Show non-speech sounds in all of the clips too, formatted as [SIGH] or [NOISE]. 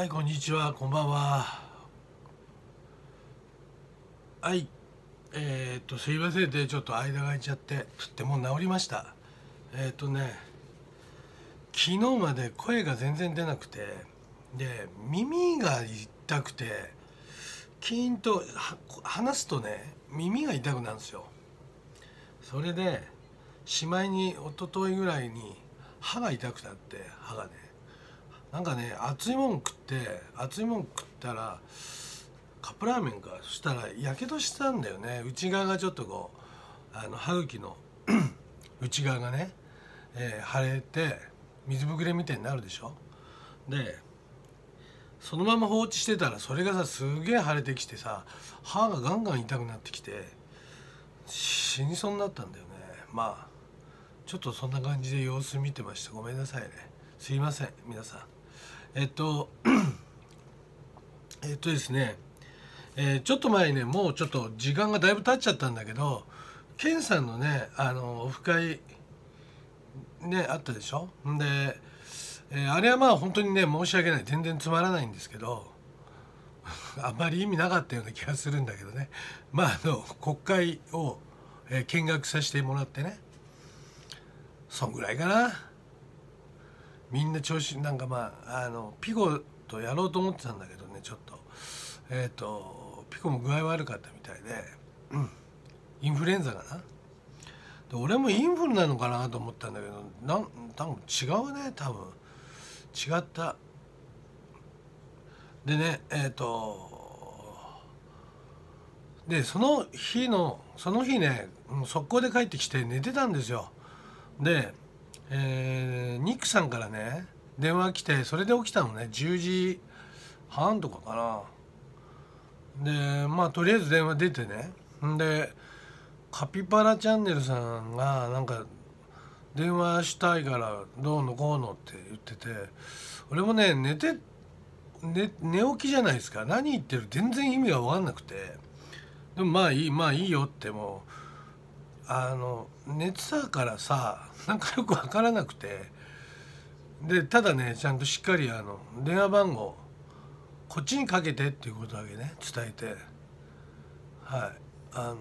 はいこんにちはこんばんははいえー、っとすいませんでちょっと間が空いちゃってとっても治りましたえー、っとね昨日まで声が全然出なくてで耳が痛くてキーンと話すとね耳が痛くなるんですよそれでしまいに一昨日ぐらいに歯が痛くなって歯がねなんかね熱いもん食って熱いもん食ったらカップラーメンかそしたらやけどしたんだよね内側がちょっとこうあの歯茎の [CLEARS THROAT] 内側がね、えー、腫れて水ぶくれみたいになるでしょでそのまま放置してたらそれがさすげえ腫れてきてさ歯がガンガン痛くなってきて死にそうになったんだよねまあちょっとそんな感じで様子見てましたごめんなさいねすいません皆さんえっと [CLEARS THROAT] えっとですね、えー、ちょっと前ねもうちょっと時間がだいぶ経っちゃったんだけどケンさんのねあのオフ会ねあったでしょで、えー、あれはまあ本当にね申し訳ない全然つまらないんですけど [LAUGHS] あんまり意味なかったような気がするんだけどねまああの国会を、えー、見学させてもらってねそんぐらいかな。みんな調子なんかまああのピコとやろうと思ってたんだけどねちょっとえっ、ー、とピコも具合悪かったみたいで、うん、インフルエンザかなで俺もインフルなのかなと思ったんだけどなん多分違うね多分違ったでねえっ、ー、とでその日のその日ね速攻で帰ってきて寝てたんですよでえニックさんからね電話来てそれで起きたのね10時半とかかなでまあとりあえず電話出てねんでカピバラチャンネルさんがなんか電話したいからどうのこうのって言ってて俺もね寝て寝寝起きじゃないですか何言ってる全然意味が分かんなくてでもまあいいまあいいよってもうあの寝てたからさ [LAUGHS] なんかよく分からなくてでただねちゃんとしっかりあの電話番号こっちにかけてっていうことだけね伝えてはいあの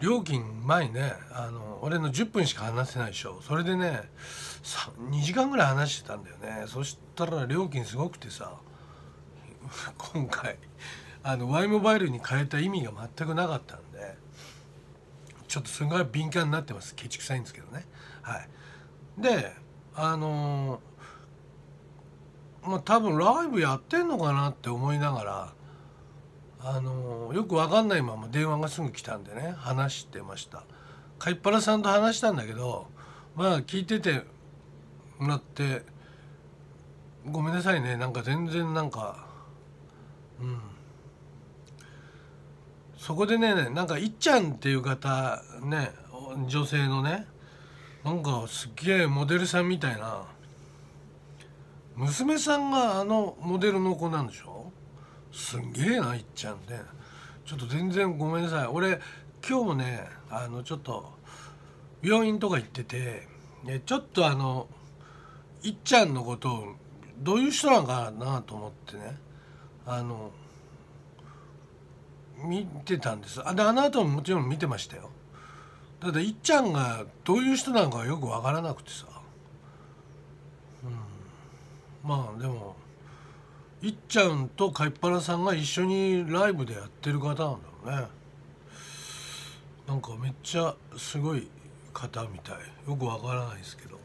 料金前にねあの俺の10分しか話せないでしょそれでね2時間ぐらい話してたんだよねそしたら料金すごくてさ今回あの Y モバイルに変えた意味が全くなかったのちょっとすごい敏感になってますケチくさいんですけどねはいであのー、まあ多分ライブやってんのかなって思いながらあのー、よく分かんないまま電話がすぐ来たんでね話してましたかいっぱらさんと話したんだけどまあ聞いててもらってごめんなさいねなんか全然なんかうんそこでねなんかいっちゃんっていう方ね女性のねなんかすっげえモデルさんみたいな娘さんがあのモデルの子なんでしょすんげえないっちゃんねちょっと全然ごめんなさい俺今日もねあのちょっと病院とか行ってて、ね、ちょっとあのいっちゃんのことをどういう人なんかなと思ってねあの見てたんですあであの後ももちろん見てましたよただいっちゃんがどういう人なのかよく分からなくてさ、うん、まあでもいっちゃんとかいっぱらさんが一緒にライブでやってる方なんだろうねなんかめっちゃすごい方みたいよくわからないですけど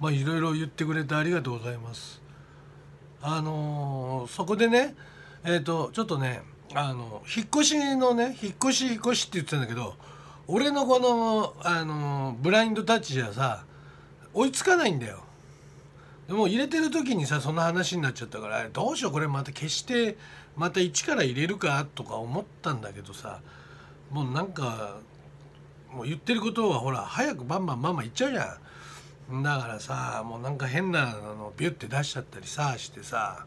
まあいろいろ言ってくれてありがとうございますあのー、そこでねえっ、ー、とちょっとねあの引っ越しのね引っ越し引っ越しって言ってたんだけど俺のこのあのブラインドタッチじゃさ追いつかないんだよ。でも入れてる時にさその話になっちゃったからどうしようこれまた消してまた一から入れるかとか思ったんだけどさもうなんかもう言ってることはほら早くバンバンバンバンいっちゃうじゃん。だからさもうなんか変なのビュッて出しちゃったりさしてさ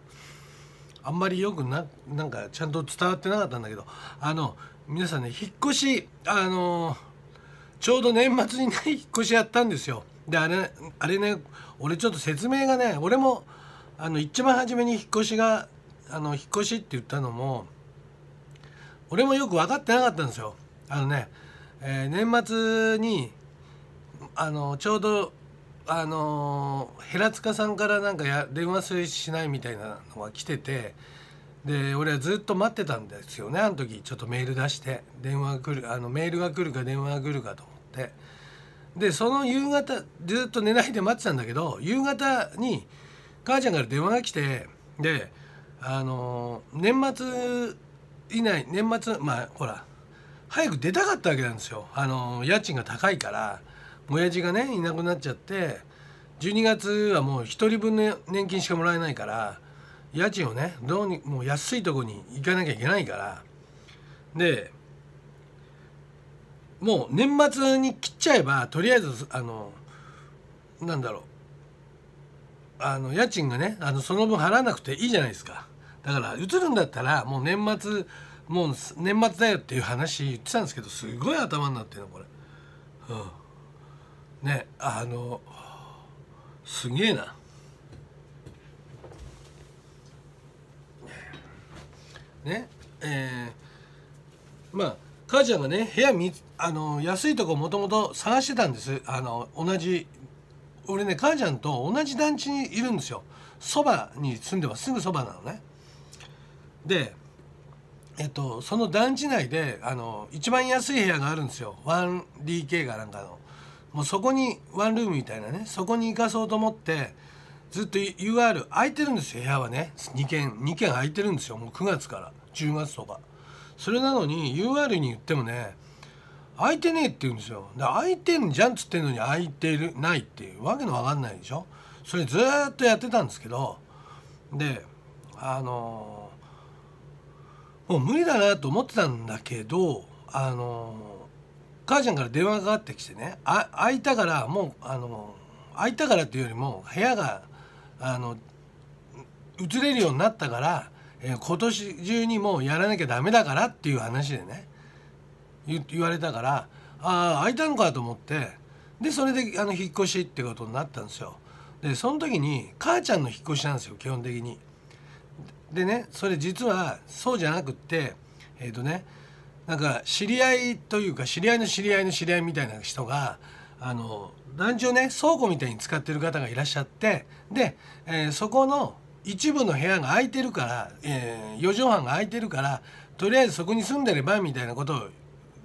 あんまりよくななんかちゃんと伝わってなかったんだけどあの皆さんね引っ越しあのちょうど年末にね引っ越しやったんですよであれあれね俺ちょっと説明がね俺もあの一番初めに引っ越しがあの引っ越しって言ったのも俺もよく分かってなかったんですよあのね、えー、年末にあのちょうどあのヘラさんからなんかや電話しないみたいなのが来ててで俺はずっと待ってたんですよねあの時ちょっとメール出して電話が来るあのメールが来るか電話が来るかと思ってでその夕方ずっと寝ないで待ってたんだけど夕方に母ちゃんから電話が来てであの年末以内年末まあほら早く出たかったわけなんですよあの家賃が高いから親父がねいなくなっちゃって12月はもう1人分の年金しかもらえないから家賃をねどうにもう安いとこに行かなきゃいけないからでもう年末に切っちゃえばとりあえずあのなんだろうあの家賃がねあのその分払わなくていいじゃないですかだから移るんだったらもう年末もう年末だよっていう話言ってたんですけどすごい頭になってるのこれうん。ねあのすげえな。ねえー、まあ母ちゃんがね部屋みあの安いとこもともと探してたんですあの同じ俺ね母ちゃんと同じ団地にいるんですよそばに住んでますぐそばなのねでえっとその団地内であの一番安い部屋があるんですよ 1DK がなんかのもうそこにワンルームみたいなねそこに行かそうと思ってずっと UR 空いてるんですよ部屋はね2軒2軒空いてるんですよもう9月から10月とかそれなのに UR に言ってもね空いてねえって言うんですよで空いてんじゃんっつってんのに空いてるないっていうわけのわかんないでしょそれずっとやってたんですけどであのもう無理だなと思ってたんだけどあの母ちゃんから電話がかかってきてねあ空いたからもうあの空いたからっていうよりも部屋があの移れるようになったから、えー、今年中にもうやらなきゃダメだからっていう話でね言われたからああ空いたのかと思ってでそれであの引っ越しってことになったんですよ。でその時に母ちゃんの引っ越しなんですよ基本的に。でねそれ実はそうじゃなくってえっ、ー、とねなんか知り合いというか知り合いの知り合いの知り合いみたいな人があの団地をね倉庫みたいに使ってる方がいらっしゃってで、えー、そこの一部の部屋が空いてるから、えー、4畳半が空いてるからとりあえずそこに住んでればみたいなことを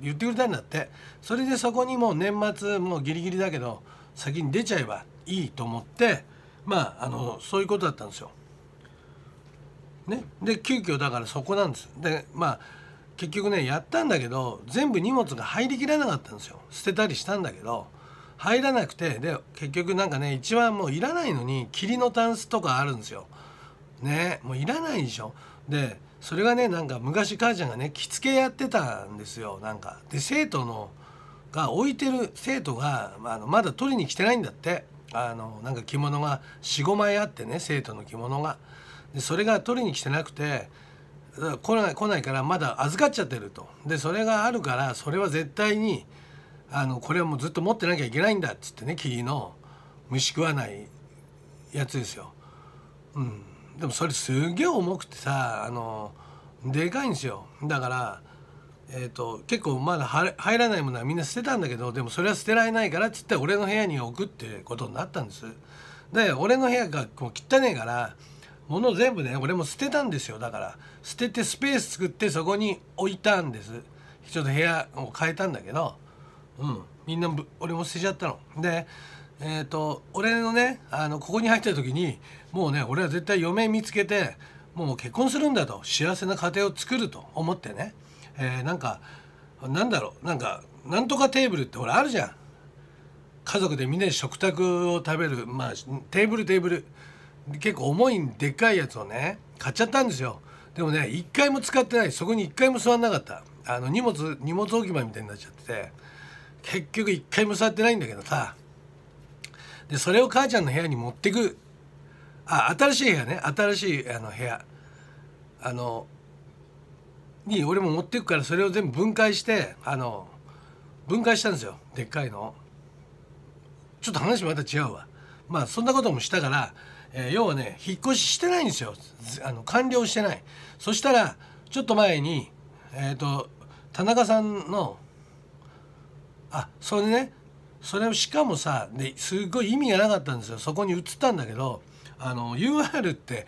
言ってくれたんだってそれでそこにもう年末もうギリギリだけど先に出ちゃえばいいと思ってまああの、うん、そういうことだったんですよ。ね、で急遽だからそこなんです。でまあ結局ねやったんだけど全部荷物が入りきらなかったんですよ捨てたりしたんだけど入らなくてで結局なんかね一番もういらないのに霧のタンスとかあるんですよ。ねもういらないでしょ。でそれがねなんか昔母ちゃんがね着付けやってたんですよなんか。で生徒のが置いてる生徒が、まあ、のまだ取りに来てないんだってあのなんか着物が45枚あってね生徒の着物が。でそれが取りに来てなくて来ない来ないからまだ預かっちゃってるとでそれがあるからそれは絶対にあのこれはもうずっと持ってなきゃいけないんだっつってね木の虫食わないやつですよ。うん、でもそれすげえ重くてさあのでかいんですよだから、えーと、結構まだ入らないものはみんな捨てたんだけどでもそれは捨てられないからっつって俺の部屋に置くってことになったんです。で俺の部屋がこう汚ねえから物全部ね俺も捨てたんですよだから捨ててスペース作ってそこに置いたんですちょっと部屋を変えたんだけどうんみんな俺も捨てちゃったのでえっ、ー、と俺のねあのここに入った時にもうね俺は絶対嫁見つけてもう結婚するんだと幸せな家庭を作ると思ってね、えー、なんかなんだろうなんかなんとかテーブルってほらあるじゃん家族でみんなで食卓を食べるまあテーブルテーブル結構重いでっかいやつをね買っちゃったんですよでもね一回も使ってないそこに一回も座んなかったあの荷物荷物置き場みたいになっちゃってて結局一回も座ってないんだけどさでそれを母ちゃんの部屋に持ってくあ新しい部屋ね新しいあの部屋あのに俺も持ってくからそれを全部分解してあの分解したんですよでっかいのちょっと話また違うわまあそんなこともしたからえー、要はね引っ越ししてないんですよあの完了してないそしたらちょっと前にえっ、ー、と田中さんのあそれねそれをしかもさですごい意味がなかったんですよそこに移ったんだけどあの UR って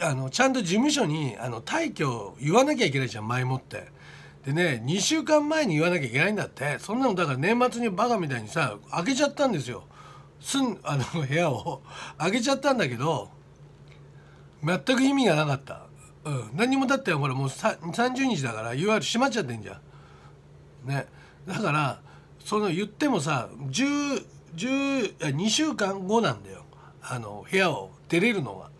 あのちゃんと事務所にあの退去を言わなきゃいけないじゃん前もって。でね2週間前に言わなきゃいけないんだってそんなのだから年末にバカみたいにさ開けちゃったんですよすんあの部屋をあげちゃったんだけど全く意味がなかった、うん、何もだってほらもう30日だからいわゆる閉まっちゃってんじゃんねだからその言ってもさ10 2週間後なんだよあの部屋を出れるのは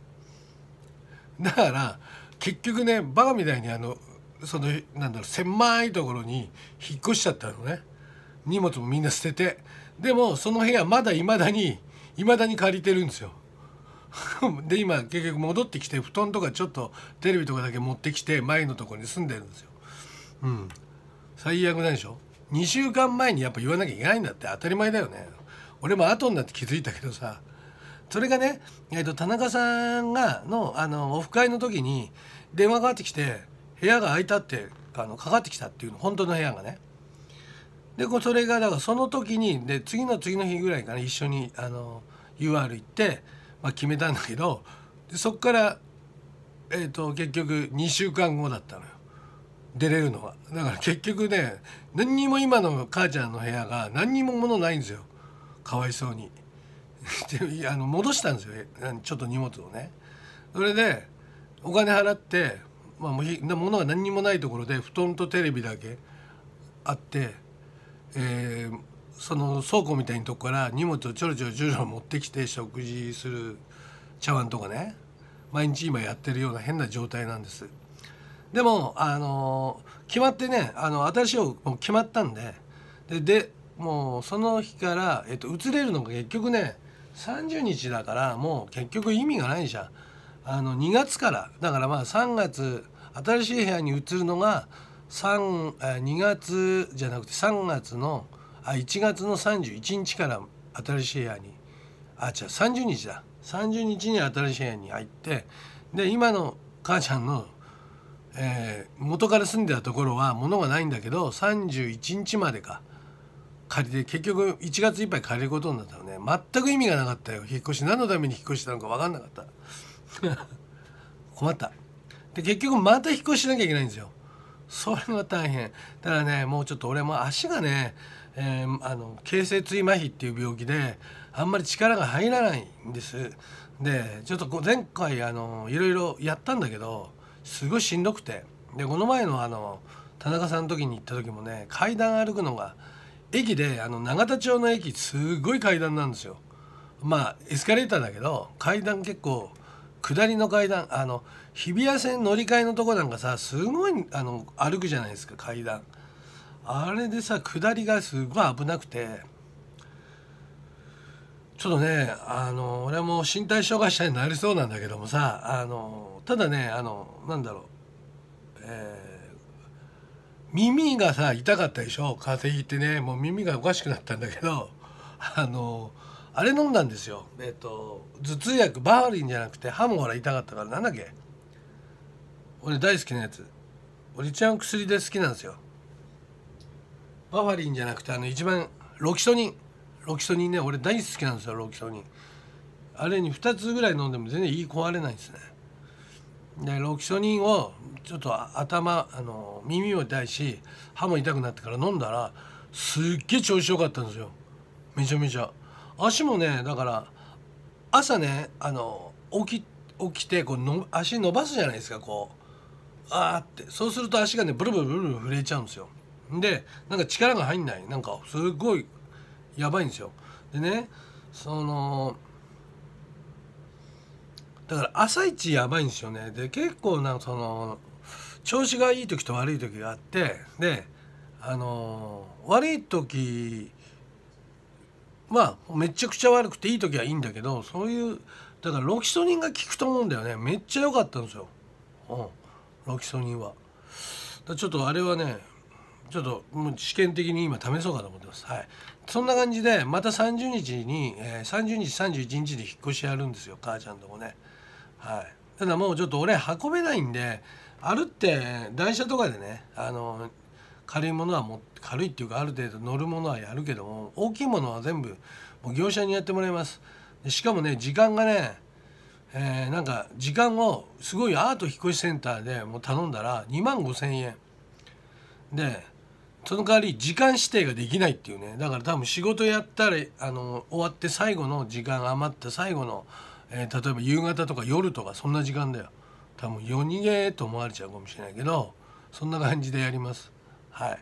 だから結局ねバカみたいにあのそのなんだろう狭いところに引っ越しちゃったのね荷物もみんな捨ててでもその部屋まだいまだにいまだに借りてるんですよ [LAUGHS] で今結局戻ってきて布団とかちょっとテレビとかだけ持ってきて前のとこに住んでるんですようん最悪なんでしょ2週間前にやっぱ言わなきゃいけないんだって当たり前だよね俺も後になって気づいたけどさそれがね、えっと田中さんがのあのオフ会の時に電話がかかってきて部屋が空いたってあのかかってきたっていうの本当の部屋がねでこそれがだからその時にで次の次の日ぐらいかな一緒にあの UR 行って、まあ、決めたんだけどそっから、えーと、と結局2週間後だったのよ出れるのはだから結局ね何にも今の母ちゃんの部屋が何にも物ないんですよかわいそうにであの戻したんですよちょっと荷物をねそれでお金払ってまあ、物が何にもないところで布団とテレビだけあってえー、その倉庫みたいなとこから荷物をちょろちょろちょろ持ってきて食事する茶碗とかね毎日今やってるような変な状態なんですでもあの決まってねあの新しい方も決まったんででもうその日から、えっと、移れるのが結局ね30日だからもう結局意味がないじゃんあの2月からだからまあ3月新しい部屋に移るのが3あ2月じゃなくて3月のあ1月の31日から新しい部屋にあ違う30日だ30日に新しい部屋に入ってで今の母ちゃんの、えー、元から住んでたところは物がないんだけど31日までか借りて結局1月いっぱい借りることになったのね全く意味がなかったよ引っ越し何のために引っ越したのか分かんなかった [LAUGHS] 困ったで結局また引っ越しなきゃいけないんですよそれは大変だねもうちょっと俺も足がね、えー、あの形成椎麻痺っていう病気であんまり力が入らないんですでちょっと前回あのいろいろやったんだけどすごいしんどくてでこの前のあの田中さんの時に行った時もね階段歩くのが駅であの永田町の駅すごい階段なんですよまあエスカレーターだけど階段結構下りの階段あの日比谷線乗り換えのとこなんかさすごいあの歩くじゃないですか階段あれでさ下りがすごい危なくてちょっとねあの俺も身体障害者になりそうなんだけどもさあのただねあのなんだろう、えー、耳がさ痛かったでしょ風邪ひいてねもう耳がおかしくなったんだけどあのーあれ飲んだんですよえっ、ー、と頭痛薬バーリンじゃなくて歯もほら痛かったからなんだっけ俺大好きなやつ俺ちゃん薬で好きなんですよバファリンじゃなくてあの一番ロキソニンロキソニンね俺大好きなんですよロキソニンあれに2つぐらい飲んでも全然いい壊れないんですねでロキソニンをちょっと頭あの耳も痛いし歯も痛くなってから飲んだらすっげえ調子良かったんですよめちゃめちゃ足もねだから朝ねあの起き起きてこうの足伸ばすじゃないですかこうあーってそうすると足がねブルブルブルブル震えちゃうんですよでなんか力が入んないなんかすごいやばいんですよでねそのだから朝一やばいんですよねで結構なその調子がいい時と悪い時があってであの悪い時まあめちゃくちゃ悪くていい時はいいんだけどそういうだからロキソニンが効くと思うんだよねめっちゃ良かったんですよ、うん、ロキソニンはちょっとあれはねちょっともう試験的に今試そうかと思ってますはいそんな感じでまた30日に、えー、30日31日で引っ越しやるんですよ母ちゃんとこねはいただもうちょっと俺運べないんで歩って台車とかでねあの軽いものはも軽いっていうかある程度乗るものはやるけども大きいものは全部もう業者にやってもらいますでしかもね時間がね、えー、なんか時間をすごいアート引っ越しセンターでもう頼んだら2万5,000円でその代わり時間指定ができないっていうねだから多分仕事やったらあの終わって最後の時間余った最後の、えー、例えば夕方とか夜とかそんな時間だよ多分夜逃げと思われちゃうかもしれないけどそんな感じでやります。はいっ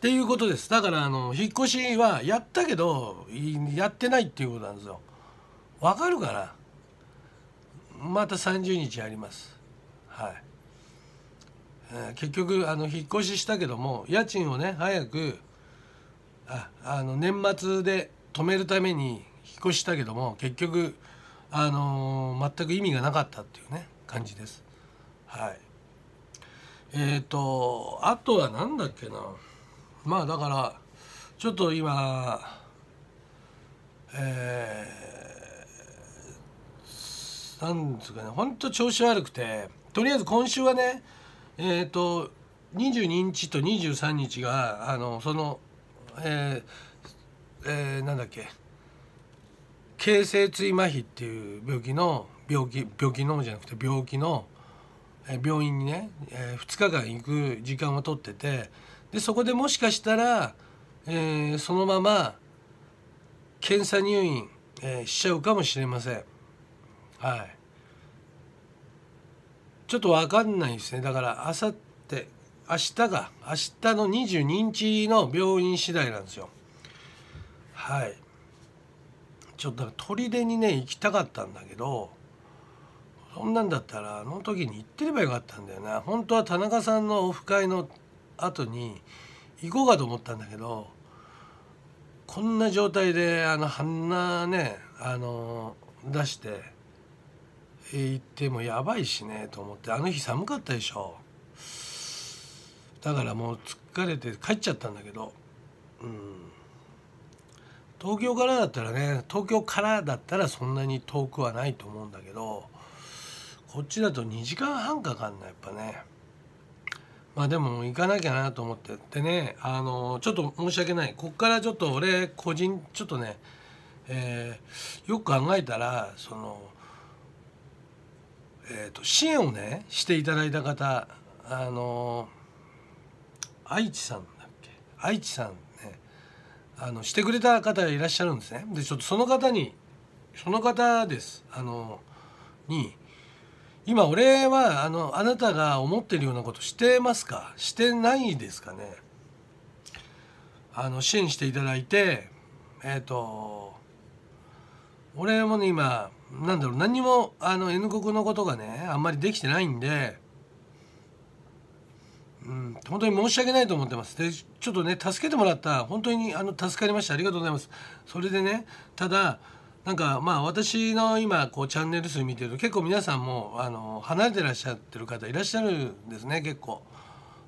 ていうことですだからあの引っ越しはやったけどやってないっていうことなんですよわかるかなまた30日やりますはい、えー、結局あの引っ越ししたけども家賃をね早くああの年末で止めるために引っ越したけども結局あのー、全く意味がなかったっていうね感じですはいえっ、ー、とあとは何だっけなまあだからちょっと今えー、なんですかねほんと調子悪くてとりあえず今週はねえっ、ー、と22日と23日があのそのえー、えー、なんだっけ形成椎麻痺っていう病気の病気病気のじゃなくて病気の病院にね、え2日間行く時間を取っててでそこでもしかしたら、えー、そのまま検査入院、えー、しちゃうかもしれませんはいちょっと分かんないですねだからあさって明日が明日の22日の病院次第なんですよはいちょっと砦にね行きたかったんだけどそんなんだったらあの時に行ってればよかったんだよな本当は田中さんのオフ会の後に行こうかと思ったんだけどこんな状態であの鼻ねあの出して行ってもやばいしねと思ってあの日寒かったでしょだからもう疲れて帰っちゃったんだけどうん東京からだったらね東京からだったらそんなに遠くはないと思うんだけどこっちだと2時間半かかんないやっぱねまあでも行かなきゃなと思ってでねあのちょっと申し訳ないこっからちょっと俺個人ちょっとねえー、よく考えたらその、えーと、と支援をねしていただいた方あの愛知さんだっけ愛知さんねあのしてくれた方がいらっしゃるんですねでちょっとその方にその方ですあのに今俺はあのあなたが思ってるようなことしてますかしてないですかねあの支援していただいてえっ、ー、と俺もね今なんだろう何もあの N 国のことがねあんまりできてないんでうん本当に申し訳ないと思ってますでちょっとね助けてもらった本当にあの助かりましたありがとうございますそれでねただなんかまあ私の今こうチャンネル数見てると結構皆さんもあの離れてらっしゃってる方いらっしゃるんですね結構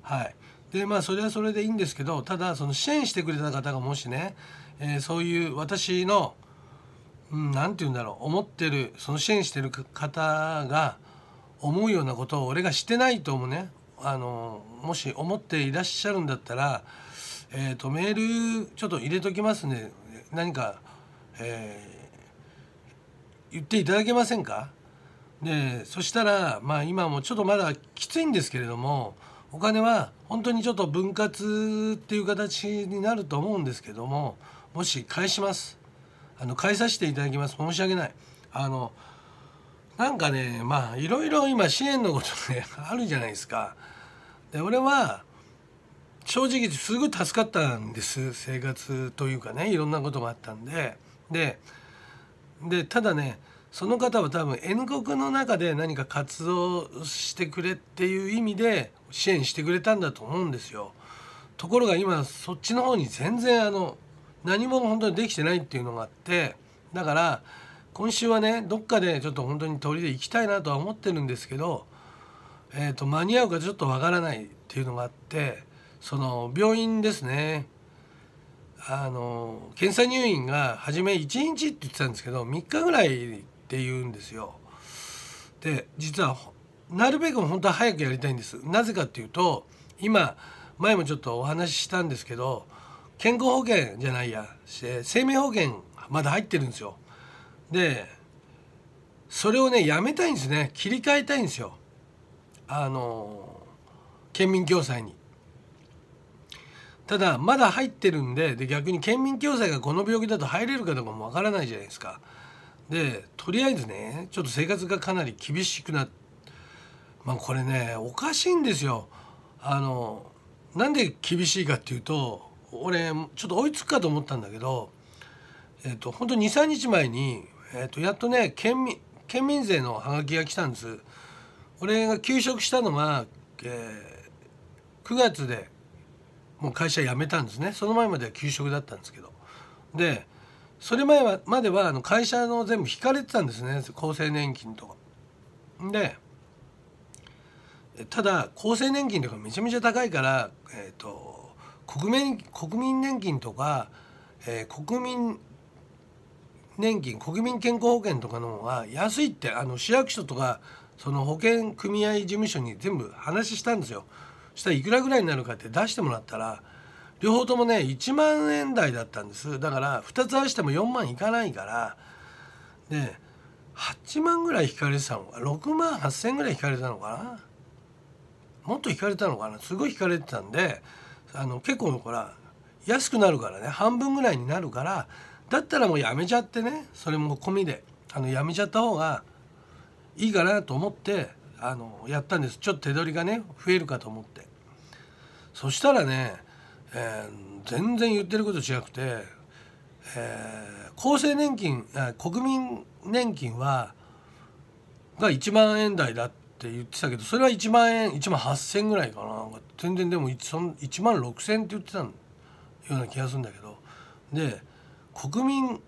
はいでまあそれはそれでいいんですけどただその支援してくれた方がもしね、えー、そういう私の何、うん、て言うんだろう思ってるその支援してる方が思うようなことを俺がしてないともねあのもし思っていらっしゃるんだったら、えーと、メールちょっと入れときますん、ね、で何か、えー言っていただけませんかでそしたら、まあ、今もちょっとまだきついんですけれどもお金は本当にちょっと分割っていう形になると思うんですけどももし返しますあの返させていただきます申し訳ないあのなんかねまあいろいろ今支援のことね [LAUGHS] あるじゃないですかで俺は正直すごい助かったんです生活というかねいろんなこともあったんでででただねその方は多分 N 国の中で何か活動してくれっていう意味で支援してくれたんだと思うんですよ。ところが今そっちの方に全然あの何も本当にできてないっていうのがあってだから今週はねどっかでちょっと本当に鳥で行きたいなとは思ってるんですけど、えー、と間に合うかちょっとわからないっていうのがあってその病院ですねあの検査入院が初め1日って言ってたんですけど3日ぐらいって言うんですよ。で実はなるべく本当は早くやりたいんです。なぜかっていうと今前もちょっとお話ししたんですけど健康保険じゃないや生命保険まだ入ってるんですよ。でそれをねやめたいんですね切り替えたいんですよ。あの県民共済に。ただまだ入ってるんでで逆に県民共済がこの病気だと入れるかどうかもわからないじゃないですかでとりあえずねちょっと生活がかなり厳しくなってまあこれねおかしいんですよあのなんで厳しいかっていうと俺ちょっと追いつくかと思ったんだけどえっ、と本当23日前に、えっとやっとね県民県民税のハガキが来たんです俺が休職したのが、えー、9月でもう会社辞めたんですねその前までは給食だったんですけどでそれ前はまではあの会社の全部引かれてたんですね厚生年金とか。でただ厚生年金とかめちゃめちゃ高いから、えーと、国民国民年金とか、えー、国民年金国民健康保険とかの方が安いってあの市役所とかその保険組合事務所に全部話したんですよ。したらいくらぐらいになるかって出してもらったら両方ともね1万円台だったんですだから2つ合わせても4万いかないからで8万ぐらい引かれてたのか6万8千ぐらい引かれたのかなもっと引かれたのかなすごい引かれてたんであの結構ほら安くなるからね半分ぐらいになるからだったらもうやめちゃってねそれも込みであのやめちゃった方がいいかなと思ってあのやったんですちょっと手取りがね増えるかと思ってそしたらね、えー、全然言ってること違くて、えー、厚生年金国民年金はが1万円台だって言ってたけどそれは1万円1万8,000ぐらいかな全然でも 1, その1万6,000って言ってたような気がするんだけどで国民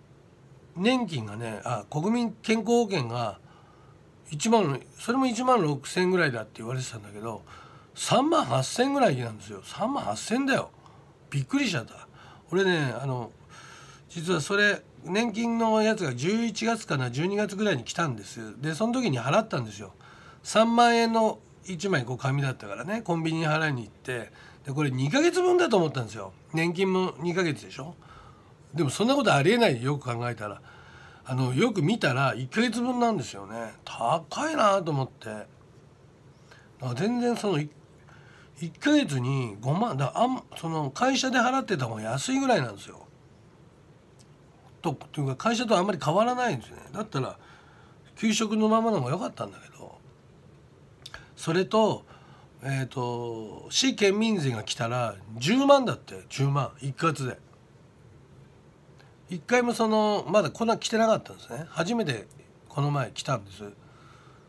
年金がねあ国民健康保険が1万それも1万6,000ぐらいだって言われてたんだけど3万8,000ぐらいなんですよ3万8千だよびっくりしちゃった俺ねあの実はそれ年金のやつが11月かな12月ぐらいに来たんですよでその時に払ったんですよ3万円の1枚こう紙だったからねコンビニに払いに行ってでこれ2ヶ月分だと思ったんですよ年金も2ヶ月でしょでもそんなことありえないよく考えたらあのよく見たら1ヶ月分なんですよね高いなと思って全然その1ヶ月に5万だあんその会社で払ってた方が安いぐらいなんですよ。とというか会社とあんまり変わらないんですねだったら給食のままの方が良かったんだけどそれと,、えーと、市県民税が来たら10万だって10万一括で一回もそのまだこんな来てなかったんですね初めてこの前来たんです。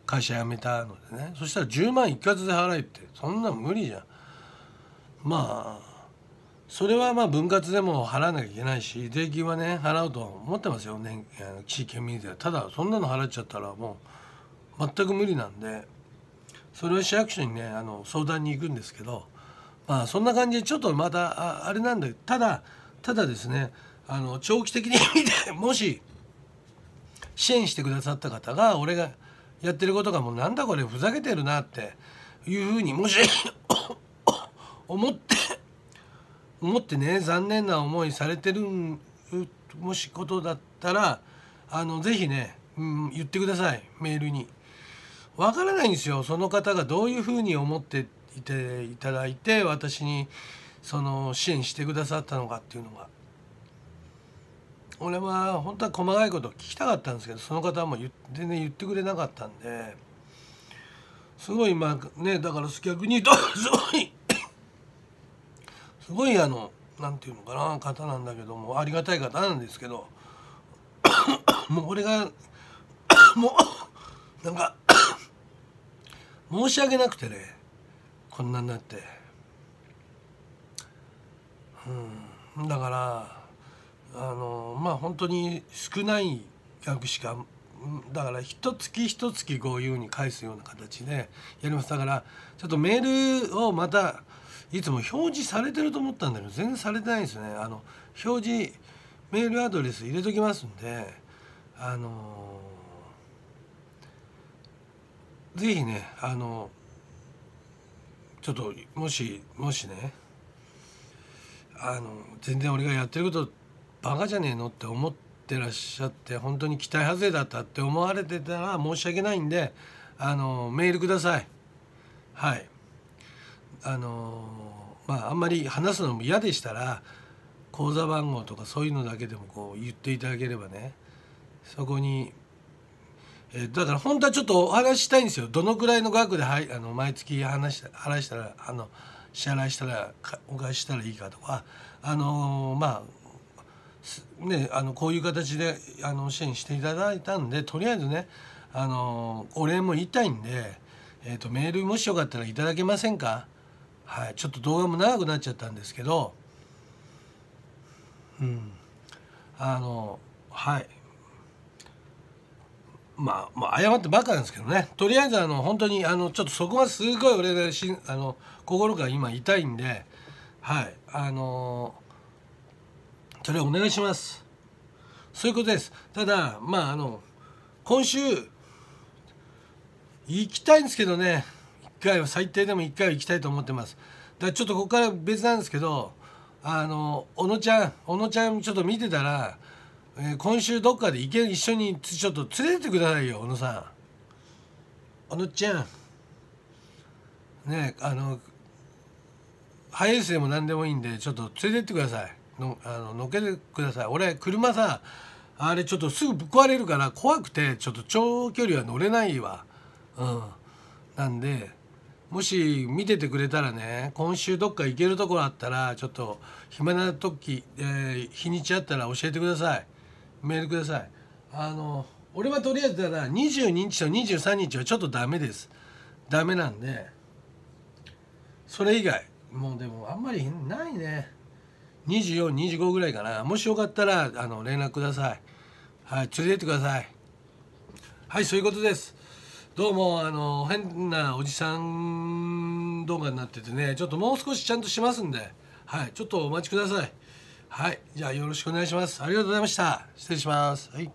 会社辞めたのでねそしたら10万一括で払えってそんな無理じゃんまあそれはまあ分割でも払わなきゃいけないし税金はね払うと思ってますよ、ね、地域県民税ただそんなの払っちゃったらもう全く無理なんでそれを市役所にねあの相談に行くんですけどまあそんな感じでちょっとまたあれなんだけどただただですねあの長期的に見てもし支援してくださった方が俺がやってることがもうなんだこれふざけてるなっていうふうにもし [COUGHS] 思って思ってね残念な思いされてるもしことだったらあのぜひね、うん、言ってくださいメールに。わからないんですよその方がどういうふうに思っていていただいて私にその支援してくださったのかっていうのが。俺は本当は細かいこと聞きたかったんですけどその方も全然言ってくれなかったんですごいまあねだから逆に言うと [LAUGHS] すごいすごいあの何て言うのかな方なんだけどもありがたい方なんですけど [COUGHS] もう俺が [COUGHS] もう [COUGHS] なんか申し訳なくてねこんなになってうんだからあのまあ本当に少ない額しかだから一月一月こういうに返すような形でやりますだからちょっとメールをまたいつも表示されてると思ったんだけど全然されてないんですよねあの表示メールアドレス入れときますんであのー、ぜひねあのちょっともしもしねあの全然俺がやってることバカじゃねえのって思ってらっしゃって本当に期待外れだったって思われてたら申し訳ないんであのメールくださいはいあのまああんまり話すのも嫌でしたら口座番号とかそういうのだけでもこう言っていただければねそこにえだから本当はちょっとお話したいんですよどのくらいの額ではいあの毎月話した払したらあの支払いしたらお返ししたらいいかとかあのー、まあね、あのこういう形であの支援していただいたんでとりあえずねあのお礼も言いたいんで、えーと、メールもしよかったらいただけませんか、はい、ちょっと動画も長くなっちゃったんですけど、うん、あのはいまあ、まあ、謝ってばっかなんですけどねとりあえずあの本当にあのちょっとそこはすごい俺がしあの心が今痛いんではいあのーそれお願いしますそういうことですただまああの今週行きたいんですけどね1回は最低でも1回は行きたいと思ってますだからちょっとここから別なんですけどあの小野ちゃん小野ちゃんちょっと見てたら、えー、今週どっかで行け一緒にちょっと連れてってくださいよ小野さん小野ちゃんねあのハイエースでも何でもいいんでちょっと連れてってくださいのあの乗っけてください俺車さあれちょっとすぐぶっ壊れるから怖くてちょっと長距離は乗れないわうんなんでもし見ててくれたらね今週どっか行けるところあったらちょっと暇な時、えー、日にちあったら教えてくださいメールくださいあの俺はとりあえずだから22日と23日はちょっとダメですダメなんでそれ以外もうでもあんまりないね24、25ぐらいかな。もしよかったら、あの、連絡ください。はい、連れてってください。はい、そういうことです。どうも、あの、変なおじさん動画になっててね、ちょっともう少しちゃんとしますんで、はい、ちょっとお待ちください。はい、じゃあよろしくお願いします。ありがとうございました。失礼します。はい。